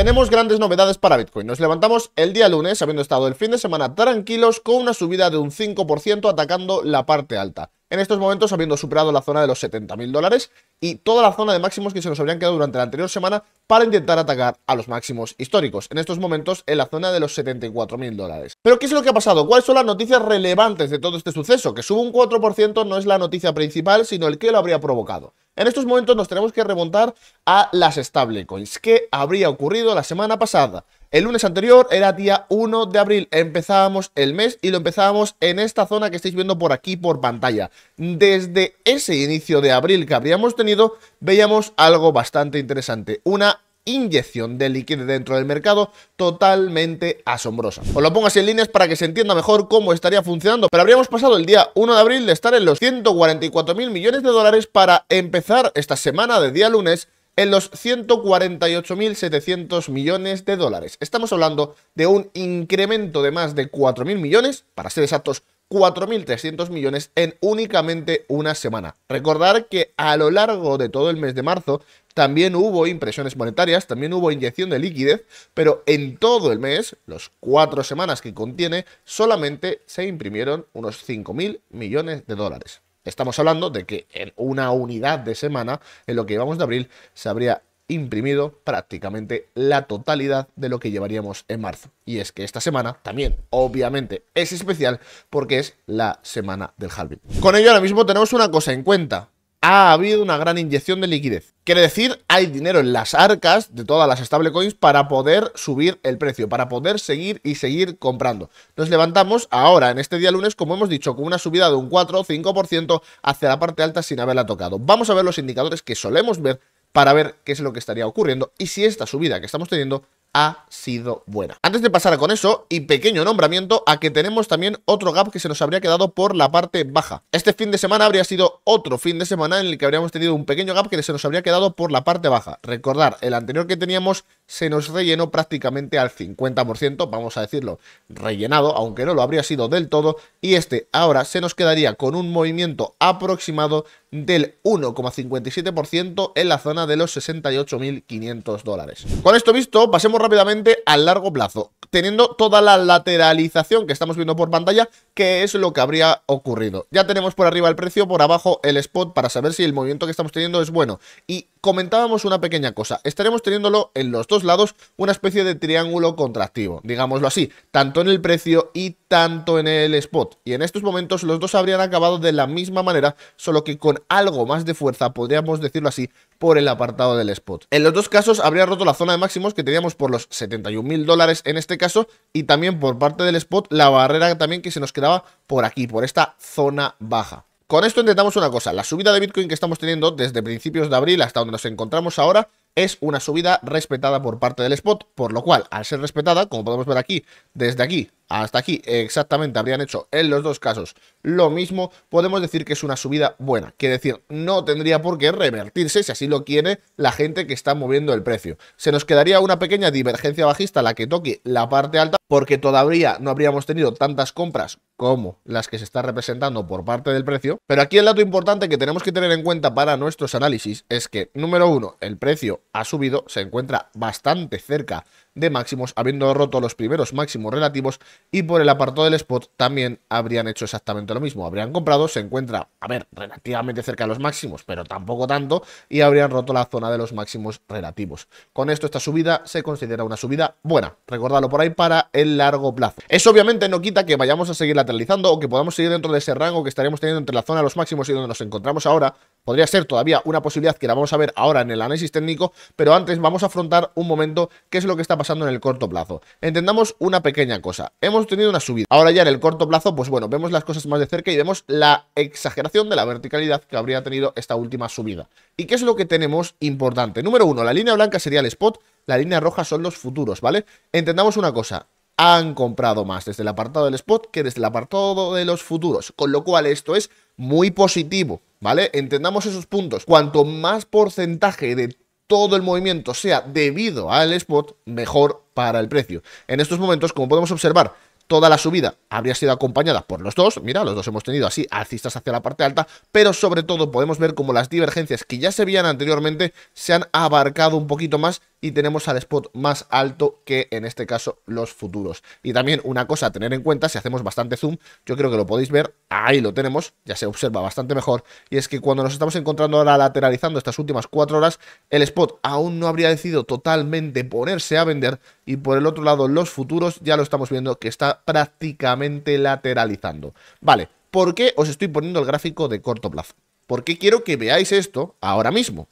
tenemos grandes novedades para Bitcoin. Nos levantamos el día lunes, habiendo estado el fin de semana tranquilos, con una subida de un 5% atacando la parte alta en estos momentos habiendo superado la zona de los 70.000 dólares y toda la zona de máximos que se nos habrían quedado durante la anterior semana para intentar atacar a los máximos históricos, en estos momentos en la zona de los 74.000 dólares. Pero ¿qué es lo que ha pasado? ¿Cuáles son las noticias relevantes de todo este suceso? Que sube un 4% no es la noticia principal, sino el que lo habría provocado. En estos momentos nos tenemos que remontar a las stablecoins. ¿Qué habría ocurrido la semana pasada? El lunes anterior era día 1 de abril, empezábamos el mes y lo empezábamos en esta zona que estáis viendo por aquí por pantalla. Desde ese inicio de abril que habríamos tenido, veíamos algo bastante interesante, una inyección de liquidez dentro del mercado totalmente asombrosa. Os lo pongo así en líneas para que se entienda mejor cómo estaría funcionando, pero habríamos pasado el día 1 de abril de estar en los 144 mil millones de dólares para empezar esta semana de día lunes en los 148.700 millones de dólares. Estamos hablando de un incremento de más de 4.000 millones, para ser exactos, 4.300 millones en únicamente una semana. Recordar que a lo largo de todo el mes de marzo también hubo impresiones monetarias, también hubo inyección de liquidez, pero en todo el mes, los cuatro semanas que contiene, solamente se imprimieron unos 5.000 millones de dólares. Estamos hablando de que en una unidad de semana, en lo que llevamos de abril, se habría imprimido prácticamente la totalidad de lo que llevaríamos en marzo. Y es que esta semana también, obviamente, es especial porque es la semana del halving. Con ello ahora mismo tenemos una cosa en cuenta ha habido una gran inyección de liquidez. Quiere decir, hay dinero en las arcas de todas las stablecoins para poder subir el precio, para poder seguir y seguir comprando. Nos levantamos ahora, en este día lunes, como hemos dicho, con una subida de un 4 o 5% hacia la parte alta sin haberla tocado. Vamos a ver los indicadores que solemos ver para ver qué es lo que estaría ocurriendo y si esta subida que estamos teniendo ha sido buena. Antes de pasar con eso, y pequeño nombramiento, a que tenemos también otro gap que se nos habría quedado por la parte baja. Este fin de semana habría sido otro fin de semana en el que habríamos tenido un pequeño gap que se nos habría quedado por la parte baja. Recordar, el anterior que teníamos se nos rellenó prácticamente al 50%, vamos a decirlo, rellenado, aunque no lo habría sido del todo, y este ahora se nos quedaría con un movimiento aproximado del 1,57% en la zona de los 68.500 dólares. Con esto visto, pasemos rápidamente al largo plazo, teniendo toda la lateralización que estamos viendo por pantalla, que es lo que habría ocurrido. Ya tenemos por arriba el precio, por abajo el spot, para saber si el movimiento que estamos teniendo es bueno. Y comentábamos una pequeña cosa. Estaremos teniéndolo en los dos lados una especie de triángulo contractivo, digámoslo así, tanto en el precio y tanto en el spot. Y en estos momentos los dos habrían acabado de la misma manera, solo que con algo más de fuerza, podríamos decirlo así, por el apartado del spot. En los dos casos habría roto la zona de máximos que teníamos por los 71 mil dólares en este caso y también por parte del spot la barrera también que se nos quedaba por aquí, por esta zona baja. Con esto intentamos una cosa, la subida de Bitcoin que estamos teniendo desde principios de abril hasta donde nos encontramos ahora es una subida respetada por parte del spot, por lo cual, al ser respetada, como podemos ver aquí, desde aquí hasta aquí, exactamente, habrían hecho en los dos casos lo mismo. Podemos decir que es una subida buena, que decir, no tendría por qué revertirse si así lo quiere la gente que está moviendo el precio. Se nos quedaría una pequeña divergencia bajista la que toque la parte alta, porque todavía no habríamos tenido tantas compras como las que se está representando por parte del precio. Pero aquí el dato importante que tenemos que tener en cuenta para nuestros análisis es que, número uno, el precio ha subido, se encuentra bastante cerca de máximos, habiendo roto los primeros máximos relativos y por el apartado del spot también habrían hecho exactamente lo mismo. Habrían comprado, se encuentra, a ver, relativamente cerca de los máximos, pero tampoco tanto, y habrían roto la zona de los máximos relativos. Con esto esta subida se considera una subida buena, recordadlo por ahí para el largo plazo. Eso obviamente no quita que vayamos a seguir lateralizando o que podamos seguir dentro de ese rango que estaríamos teniendo entre la zona de los máximos y donde nos encontramos ahora, podría ser todavía una posibilidad que la vamos a ver ahora en el análisis técnico, pero antes vamos a afrontar un momento qué es lo que está pasando en el corto plazo. Entendamos una pequeña cosa, hemos tenido una subida, ahora ya en el corto plazo, pues bueno, vemos las cosas más de cerca y vemos la exageración de la verticalidad que habría tenido esta última subida. ¿Y qué es lo que tenemos importante? Número uno, la línea blanca sería el spot, la línea roja son los futuros, ¿vale? Entendamos una cosa, han comprado más desde el apartado del spot que desde el apartado de los futuros, con lo cual esto es muy positivo. ¿vale? Entendamos esos puntos. Cuanto más porcentaje de todo el movimiento sea debido al spot, mejor para el precio. En estos momentos, como podemos observar, toda la subida habría sido acompañada por los dos. Mira, los dos hemos tenido así alcistas hacia la parte alta, pero sobre todo podemos ver como las divergencias que ya se veían anteriormente se han abarcado un poquito más y tenemos al spot más alto que en este caso los futuros. Y también una cosa a tener en cuenta, si hacemos bastante zoom, yo creo que lo podéis ver, ahí lo tenemos, ya se observa bastante mejor, y es que cuando nos estamos encontrando ahora lateralizando estas últimas cuatro horas, el spot aún no habría decidido totalmente ponerse a vender, y por el otro lado los futuros ya lo estamos viendo que está prácticamente lateralizando. Vale, ¿por qué os estoy poniendo el gráfico de corto plazo? Porque quiero que veáis esto ahora mismo.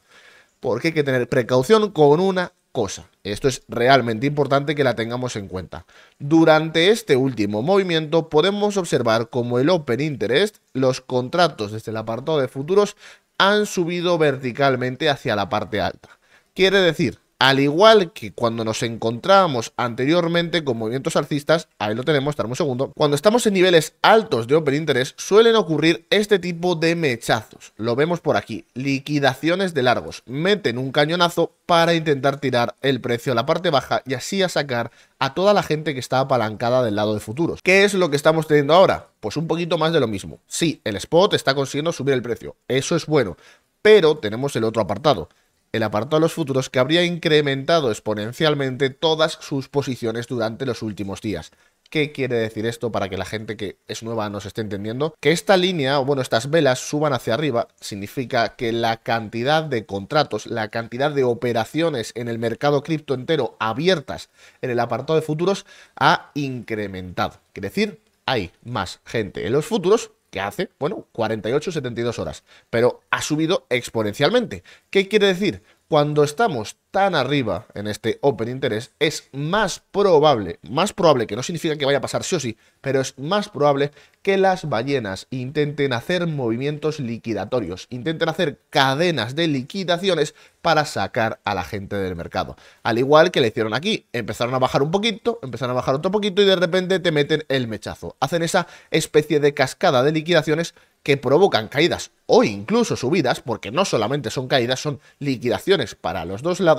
Porque hay que tener precaución con una cosa, esto es realmente importante que la tengamos en cuenta. Durante este último movimiento podemos observar como el Open Interest, los contratos desde el apartado de futuros, han subido verticalmente hacia la parte alta. Quiere decir al igual que cuando nos encontrábamos anteriormente con movimientos alcistas, ahí lo tenemos, estar un segundo, cuando estamos en niveles altos de Open Interest suelen ocurrir este tipo de mechazos. Lo vemos por aquí, liquidaciones de largos. Meten un cañonazo para intentar tirar el precio a la parte baja y así a sacar a toda la gente que está apalancada del lado de futuros. ¿Qué es lo que estamos teniendo ahora? Pues un poquito más de lo mismo. Sí, el spot está consiguiendo subir el precio, eso es bueno, pero tenemos el otro apartado el apartado de los futuros que habría incrementado exponencialmente todas sus posiciones durante los últimos días. ¿Qué quiere decir esto para que la gente que es nueva nos esté entendiendo? Que esta línea, o bueno, estas velas suban hacia arriba, significa que la cantidad de contratos, la cantidad de operaciones en el mercado cripto entero abiertas en el apartado de futuros ha incrementado. Quiere decir, hay más gente en los futuros que hace, bueno, 48, 72 horas, pero ha subido exponencialmente. ¿Qué quiere decir? Cuando estamos tan arriba en este Open Interest, es más probable, más probable, que no significa que vaya a pasar sí o sí, pero es más probable que las ballenas intenten hacer movimientos liquidatorios, intenten hacer cadenas de liquidaciones para sacar a la gente del mercado. Al igual que le hicieron aquí, empezaron a bajar un poquito, empezaron a bajar otro poquito y de repente te meten el mechazo. Hacen esa especie de cascada de liquidaciones que provocan caídas o incluso subidas, porque no solamente son caídas, son liquidaciones para los dos lados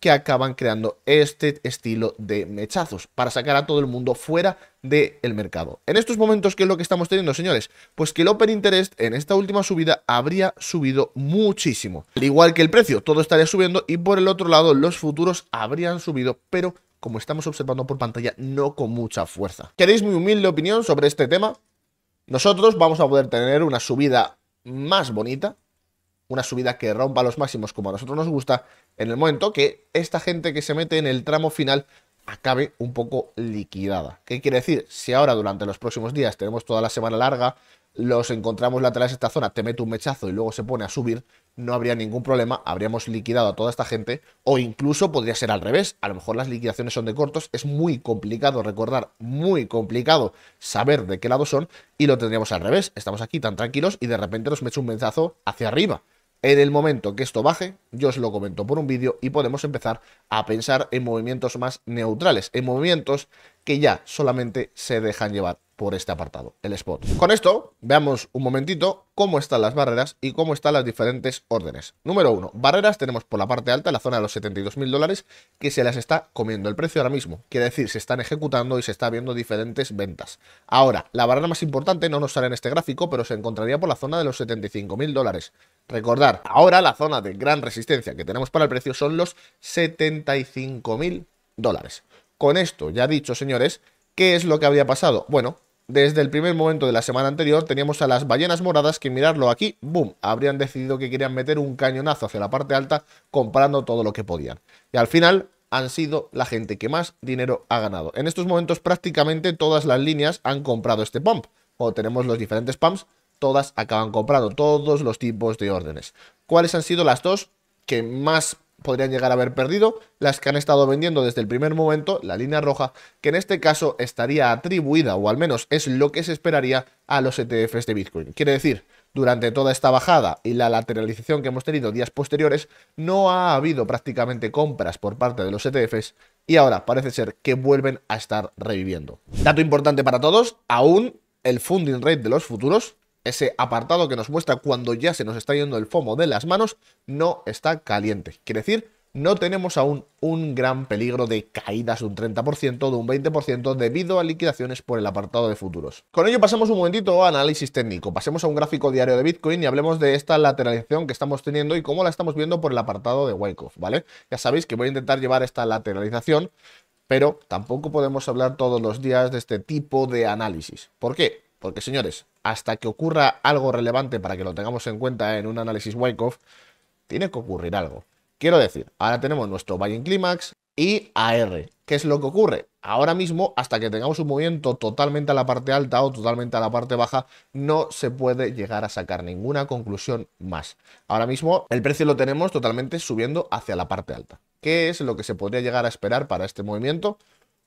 que acaban creando este estilo de mechazos para sacar a todo el mundo fuera del mercado. En estos momentos, ¿qué es lo que estamos teniendo, señores? Pues que el Open Interest en esta última subida habría subido muchísimo. Al igual que el precio, todo estaría subiendo y por el otro lado los futuros habrían subido, pero como estamos observando por pantalla, no con mucha fuerza. ¿Queréis mi humilde opinión sobre este tema? Nosotros vamos a poder tener una subida más bonita, una subida que rompa los máximos como a nosotros nos gusta, en el momento que esta gente que se mete en el tramo final acabe un poco liquidada. ¿Qué quiere decir? Si ahora durante los próximos días tenemos toda la semana larga, los encontramos laterales de esta zona, te mete un mechazo y luego se pone a subir, no habría ningún problema, habríamos liquidado a toda esta gente o incluso podría ser al revés, a lo mejor las liquidaciones son de cortos, es muy complicado recordar, muy complicado saber de qué lado son y lo tendríamos al revés, estamos aquí tan tranquilos y de repente nos mete un mechazo hacia arriba. En el momento que esto baje, yo os lo comento por un vídeo y podemos empezar a pensar en movimientos más neutrales, en movimientos que ya solamente se dejan llevar por este apartado, el spot. Con esto, veamos un momentito cómo están las barreras y cómo están las diferentes órdenes. Número 1, barreras tenemos por la parte alta, la zona de los 72 mil dólares, que se las está comiendo el precio ahora mismo. Quiere decir, se están ejecutando y se está viendo diferentes ventas. Ahora, la barrera más importante no nos sale en este gráfico, pero se encontraría por la zona de los 75 mil dólares. Recordar, ahora la zona de gran resistencia que tenemos para el precio son los mil dólares. Con esto ya dicho, señores, ¿qué es lo que había pasado? Bueno, desde el primer momento de la semana anterior teníamos a las ballenas moradas que mirarlo aquí, boom, habrían decidido que querían meter un cañonazo hacia la parte alta comprando todo lo que podían. Y al final han sido la gente que más dinero ha ganado. En estos momentos prácticamente todas las líneas han comprado este pump. O tenemos los diferentes pumps, todas acaban comprando todos los tipos de órdenes. ¿Cuáles han sido las dos que más podrían llegar a haber perdido, las que han estado vendiendo desde el primer momento, la línea roja, que en este caso estaría atribuida, o al menos es lo que se esperaría, a los ETFs de Bitcoin. Quiere decir, durante toda esta bajada y la lateralización que hemos tenido días posteriores, no ha habido prácticamente compras por parte de los ETFs y ahora parece ser que vuelven a estar reviviendo. Dato importante para todos, aún el funding rate de los futuros ese apartado que nos muestra cuando ya se nos está yendo el FOMO de las manos, no está caliente. Quiere decir, no tenemos aún un gran peligro de caídas de un 30%, de un 20% debido a liquidaciones por el apartado de futuros. Con ello pasamos un momentito a análisis técnico. Pasemos a un gráfico diario de Bitcoin y hablemos de esta lateralización que estamos teniendo y cómo la estamos viendo por el apartado de Wyckoff, ¿vale? Ya sabéis que voy a intentar llevar esta lateralización, pero tampoco podemos hablar todos los días de este tipo de análisis. ¿Por qué? Porque, señores, hasta que ocurra algo relevante para que lo tengamos en cuenta en un análisis Wyckoff, tiene que ocurrir algo. Quiero decir, ahora tenemos nuestro buying Climax y AR. ¿Qué es lo que ocurre? Ahora mismo, hasta que tengamos un movimiento totalmente a la parte alta o totalmente a la parte baja, no se puede llegar a sacar ninguna conclusión más. Ahora mismo, el precio lo tenemos totalmente subiendo hacia la parte alta. ¿Qué es lo que se podría llegar a esperar para este movimiento?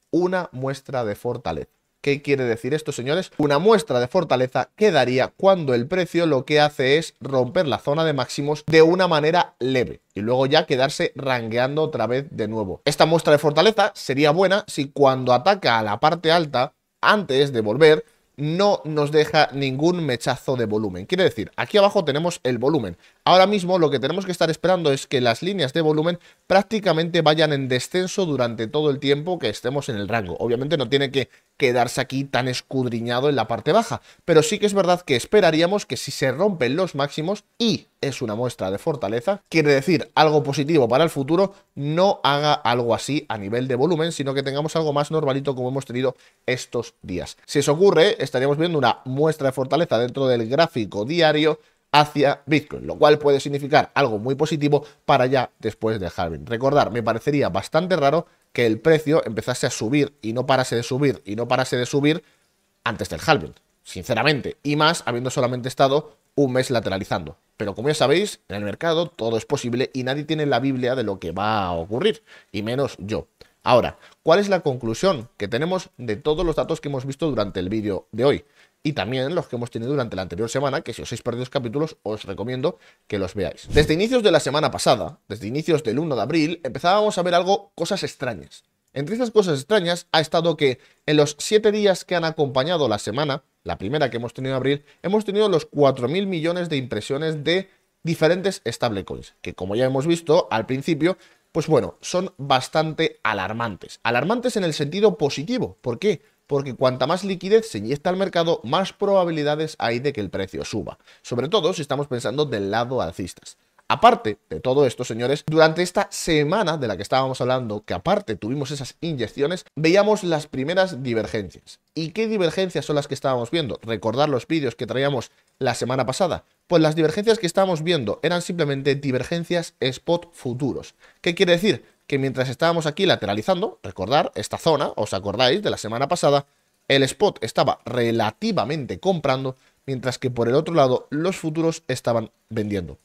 Una muestra de fortaleza. ¿Qué quiere decir esto, señores? Una muestra de fortaleza quedaría cuando el precio lo que hace es romper la zona de máximos de una manera leve y luego ya quedarse rangueando otra vez de nuevo. Esta muestra de fortaleza sería buena si cuando ataca a la parte alta, antes de volver, no nos deja ningún mechazo de volumen. Quiere decir, aquí abajo tenemos el volumen. Ahora mismo lo que tenemos que estar esperando es que las líneas de volumen prácticamente vayan en descenso durante todo el tiempo que estemos en el rango. Obviamente no tiene que quedarse aquí tan escudriñado en la parte baja. Pero sí que es verdad que esperaríamos que si se rompen los máximos y es una muestra de fortaleza, quiere decir algo positivo para el futuro, no haga algo así a nivel de volumen, sino que tengamos algo más normalito como hemos tenido estos días. Si eso ocurre, estaríamos viendo una muestra de fortaleza dentro del gráfico diario hacia Bitcoin, lo cual puede significar algo muy positivo para ya después de halving. Recordar, me parecería bastante raro que el precio empezase a subir y no parase de subir y no parase de subir antes del halving, sinceramente, y más habiendo solamente estado un mes lateralizando. Pero como ya sabéis, en el mercado todo es posible y nadie tiene la Biblia de lo que va a ocurrir, y menos yo. Ahora, ¿cuál es la conclusión que tenemos de todos los datos que hemos visto durante el vídeo de hoy? y también los que hemos tenido durante la anterior semana, que si os habéis perdido capítulos, os recomiendo que los veáis. Desde inicios de la semana pasada, desde inicios del 1 de abril, empezábamos a ver algo, cosas extrañas. Entre esas cosas extrañas ha estado que en los 7 días que han acompañado la semana, la primera que hemos tenido en abril, hemos tenido los 4.000 millones de impresiones de diferentes stablecoins, que como ya hemos visto al principio, pues bueno, son bastante alarmantes. Alarmantes en el sentido positivo. ¿Por qué? porque cuanta más liquidez se inyecta al mercado, más probabilidades hay de que el precio suba, sobre todo si estamos pensando del lado alcistas. Aparte de todo esto, señores, durante esta semana de la que estábamos hablando, que aparte tuvimos esas inyecciones, veíamos las primeras divergencias. ¿Y qué divergencias son las que estábamos viendo? Recordar los vídeos que traíamos la semana pasada. Pues las divergencias que estábamos viendo eran simplemente divergencias spot futuros. ¿Qué quiere decir? que mientras estábamos aquí lateralizando, recordar esta zona, os acordáis de la semana pasada, el spot estaba relativamente comprando, mientras que por el otro lado los futuros estaban vendiendo.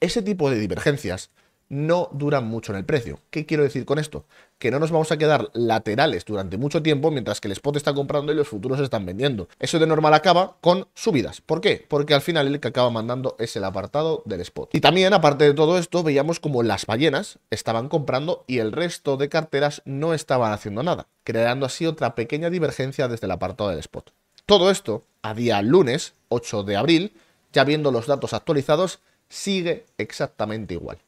Ese tipo de divergencias no duran mucho en el precio. ¿Qué quiero decir con esto? Que no nos vamos a quedar laterales durante mucho tiempo mientras que el spot está comprando y los futuros están vendiendo. Eso de normal acaba con subidas. ¿Por qué? Porque al final el que acaba mandando es el apartado del spot. Y también, aparte de todo esto, veíamos como las ballenas estaban comprando y el resto de carteras no estaban haciendo nada, creando así otra pequeña divergencia desde el apartado del spot. Todo esto, a día lunes, 8 de abril, ya viendo los datos actualizados, sigue exactamente igual.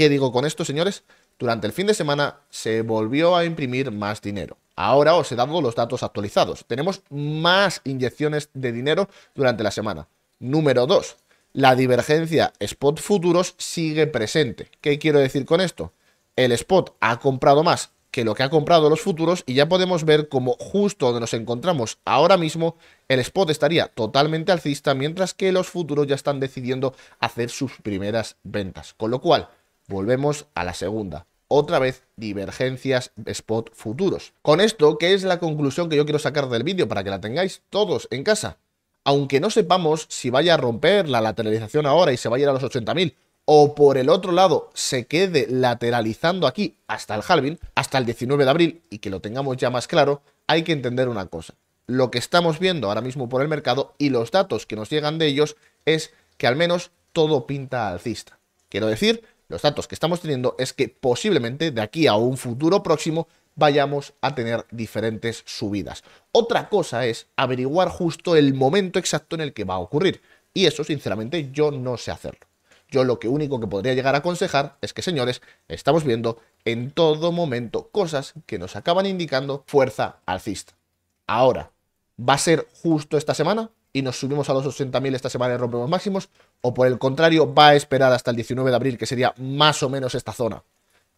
¿Qué digo con esto, señores? Durante el fin de semana se volvió a imprimir más dinero. Ahora os he dado los datos actualizados. Tenemos más inyecciones de dinero durante la semana. Número 2. La divergencia spot futuros sigue presente. ¿Qué quiero decir con esto? El spot ha comprado más que lo que ha comprado los futuros y ya podemos ver cómo justo donde nos encontramos ahora mismo el spot estaría totalmente alcista mientras que los futuros ya están decidiendo hacer sus primeras ventas. Con lo cual, volvemos a la segunda. Otra vez divergencias spot futuros. Con esto, ¿qué es la conclusión que yo quiero sacar del vídeo para que la tengáis todos en casa? Aunque no sepamos si vaya a romper la lateralización ahora y se vaya a, ir a los 80.000 o por el otro lado se quede lateralizando aquí hasta el halving, hasta el 19 de abril y que lo tengamos ya más claro, hay que entender una cosa. Lo que estamos viendo ahora mismo por el mercado y los datos que nos llegan de ellos es que al menos todo pinta alcista. Quiero decir los datos que estamos teniendo es que posiblemente de aquí a un futuro próximo vayamos a tener diferentes subidas. Otra cosa es averiguar justo el momento exacto en el que va a ocurrir. Y eso, sinceramente, yo no sé hacerlo. Yo lo que único que podría llegar a aconsejar es que, señores, estamos viendo en todo momento cosas que nos acaban indicando fuerza alcista. Ahora, ¿va a ser justo esta semana? y nos subimos a los 80.000 esta semana y rompemos máximos, o por el contrario va a esperar hasta el 19 de abril, que sería más o menos esta zona,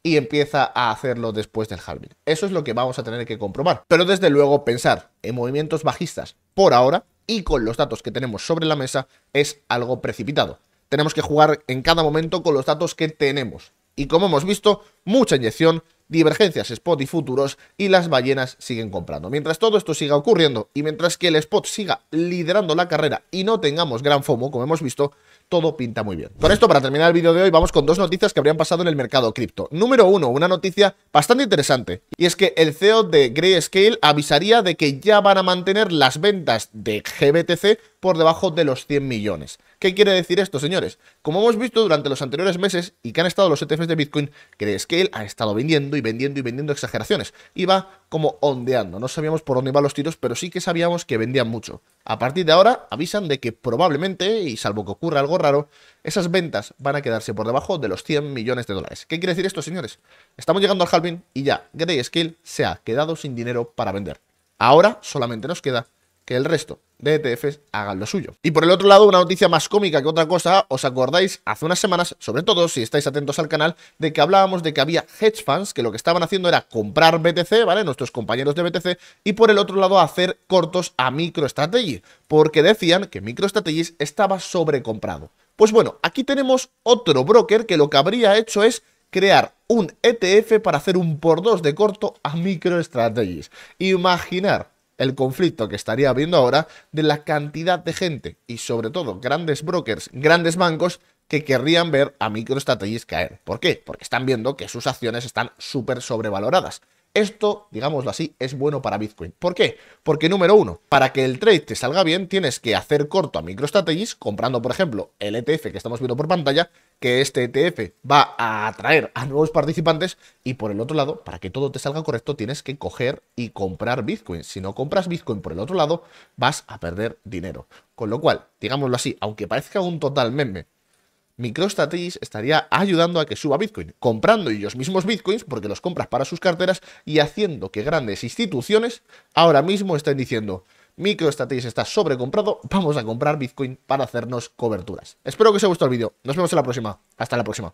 y empieza a hacerlo después del halving. Eso es lo que vamos a tener que comprobar. Pero desde luego pensar en movimientos bajistas por ahora y con los datos que tenemos sobre la mesa es algo precipitado. Tenemos que jugar en cada momento con los datos que tenemos. Y como hemos visto, mucha inyección, divergencias spot y futuros y las ballenas siguen comprando. Mientras todo esto siga ocurriendo y mientras que el spot siga liderando la carrera y no tengamos gran FOMO, como hemos visto, todo pinta muy bien. Con esto, para terminar el vídeo de hoy, vamos con dos noticias que habrían pasado en el mercado cripto. Número uno, una noticia bastante interesante, y es que el CEO de Grayscale avisaría de que ya van a mantener las ventas de GBTC por debajo de los 100 millones. ¿Qué quiere decir esto, señores? Como hemos visto durante los anteriores meses y que han estado los ETFs de Bitcoin, Grayscale ha estado vendiendo y vendiendo y vendiendo exageraciones, y va como ondeando. No sabíamos por dónde iban los tiros, pero sí que sabíamos que vendían mucho. A partir de ahora avisan de que probablemente, y salvo que ocurra algo raro, esas ventas van a quedarse por debajo de los 100 millones de dólares. ¿Qué quiere decir esto, señores? Estamos llegando al halving y ya Grayscale se ha quedado sin dinero para vender. Ahora solamente nos queda que el resto de ETFs hagan lo suyo. Y por el otro lado, una noticia más cómica que otra cosa, os acordáis hace unas semanas, sobre todo si estáis atentos al canal, de que hablábamos de que había hedge funds que lo que estaban haciendo era comprar BTC, ¿vale? Nuestros compañeros de BTC, y por el otro lado hacer cortos a MicroStrategy, porque decían que MicroStrategy estaba sobrecomprado. Pues bueno, aquí tenemos otro broker que lo que habría hecho es crear un ETF para hacer un por dos de corto a MicroStrategy Imaginar el conflicto que estaría habiendo ahora de la cantidad de gente y sobre todo grandes brokers, grandes bancos que querrían ver a MicroStrategy caer. ¿Por qué? Porque están viendo que sus acciones están súper sobrevaloradas. Esto, digámoslo así, es bueno para Bitcoin. ¿Por qué? Porque número uno, para que el trade te salga bien, tienes que hacer corto a MicroStrategies, comprando, por ejemplo, el ETF que estamos viendo por pantalla, que este ETF va a atraer a nuevos participantes. Y por el otro lado, para que todo te salga correcto, tienes que coger y comprar Bitcoin. Si no compras Bitcoin por el otro lado, vas a perder dinero. Con lo cual, digámoslo así, aunque parezca un total meme, MicroStrategy estaría ayudando a que suba Bitcoin, comprando ellos mismos Bitcoins porque los compras para sus carteras y haciendo que grandes instituciones ahora mismo estén diciendo, MicroStatis está sobrecomprado, vamos a comprar Bitcoin para hacernos coberturas. Espero que os haya gustado el vídeo, nos vemos en la próxima, hasta la próxima.